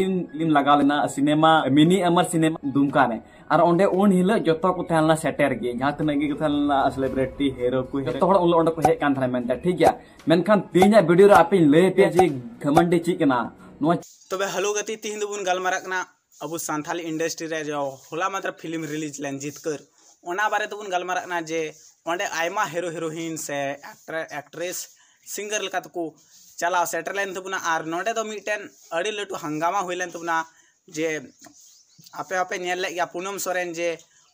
Film लगा लेना cinema mini Amar cinema Dumka ने और ओंडे उन हिल जो को तहलना सेटर गे जहां तक गे तहलना सेलिब्रिटी हीरो को जो हड़ उन को हेज कान मेनते ठीक है मेनखान तीन वीडियो रे आपिन ले पे जे घमंडी नो तो बे हेलो गति तीन दुबुन बुन गलमारा कना अब संथाल इंडस्ट्री रे जो होला मात्र फिल्म रिलीज लन कर ओना बारे तो बुन गलमारा कना जे ओंडे आयमा हीरो हीरोइन से एक्टर एक्ट्रेस सिंगर तो को चला सेटेल तो नोटे तो लटू हंगामा हुई तबना जे आपे आपे नेल या पूनम सोरेन जे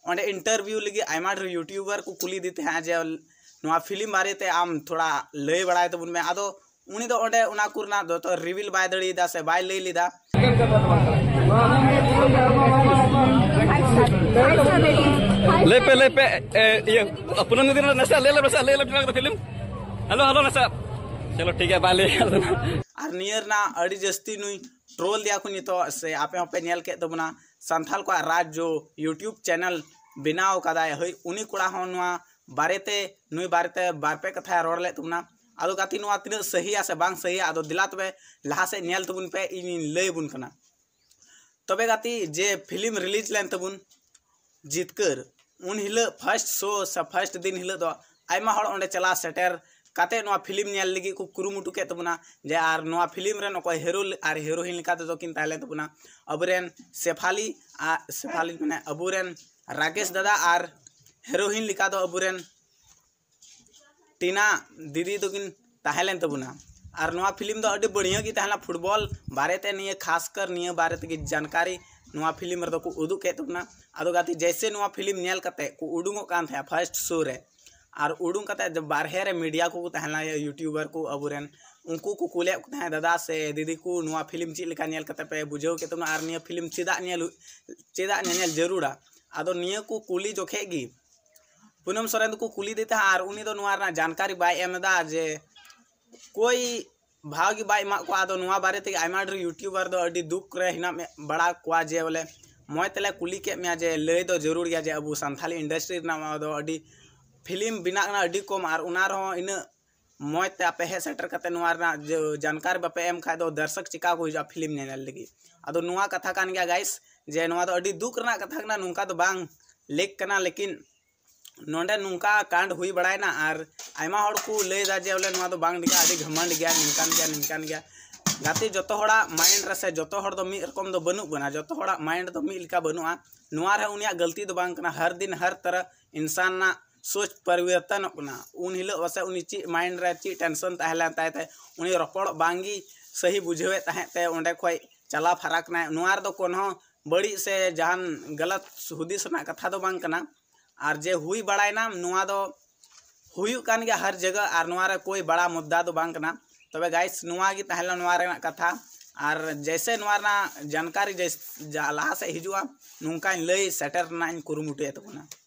अंडे इंटरव्यू लगे आमा यूट्यूबर को कुली दीते हैं जे ना फिल्म बारे ते आम थोड़ा लय बड़ा तब में उनी तो उना कुरना दो तो रिवील बाय दड़ी दा से बाय ले लीदा ले पे ले पे ये अपन ने दिन नशा ले ले नशा ले ले फिल्म हेलो हेलो नशा चलो ठीक है बाले और नियर ना अड़ी जस्ती नुई ट्रोल दिया कुनी तो से आपे आपे नेल के तबना संथाल को राज जो यूट्यूब चैनल बिना कदाय होई उनी कुड़ा हो नुआ बारेते नुई बारेते बारपे कथा रोड ले तुमना आदो काती नुआ तिन सही आसे बांग सही आदो दिला तबे लहा से नेल तबुन पे इन लय बुन कना तबे गाती जे फिल्म रिलीज लेन तबुन जितकर उन हिल फर्स्ट शो से फर्स्ट दिन हिल तो आयमा हड़ ओंडे चला सेटर काते नवा फिल्म नेल को कुरुमुटु के तबना तो जे आर नवा फिल्म रे नको हीरो आर हीरोइन लिका तो किन ताले तबना तो अबरेन सेफाली आ सेफाली अब अबुरेन राकेश दादा आर हीरोइन लिका तो अबुरेन टीना दीदी तो किन ताहलेन तबना तो आर नवा फिल्म तो अडी बढ़िया की ताहला फुटबॉल बारेते निये खासकर निये बारेते की जानकारी नवा फिल्म रे तो को उदु के तबना आदो गाती जैसे नवा फिल्म नेल कते को उडुंगो कान था फर्स्ट शो रे और उड़ू कत बारह मीडिया को यूट्यूबर को अब उनको को कुल दादा से दीदी को नुआ फिल्म चल पे बुझे के फिल्म चेदा चेद जरूरा अद को कुली जोखे पूनम सोरेन को कुली देते हैं और जानकारी बमदा जे कोई भाव बमा बारे तेमार यूट्यूबर दुख रे हिना बड़ा को जे बोले मज तेल कुली कमे जे लय जरूर गया जे अब सानी इंडस्ट्री अभी फिल्म बना कम और इन मजते आप हे सेटर करते जानकार बापे एम खाद तो दर्शक चिका को हजार फिल्म लगे अब अद तो कथा कान गया गाइस जे तो दुख रहा कथा नौका तो बांग लेक करना लेकिन नोडे नौका कांड हुई बड़ा और आमा हड़ को लैदा जे बोले ना बांग दिखा घमंड गया निकान गया निकान गया गाते जो माइंड रे जो तो मिद रकम दो बनू बना जो तो माइंड तो मिद बनू है हाँ। नोआ रे उनिया गलती तो हर दिन हर तरह इंसान ना सोच परिवर्तन उन हिल पे उन चे माइंड चीज टेंशन तहलेनता उन्हें रोपड़ बांगी सही बुझे तहते खो चला फरक तो बड़ी से जहां गलत हूदिस कथा तो और जे हुई बड़ा दो तो हुई हर जगह और कोई बड़ा मुद्दा तो बना तब गाइस कथा और जैसे जानकारी जैसे लहा सज हजा नौका लई सेटेना कुरमुटे तबना तो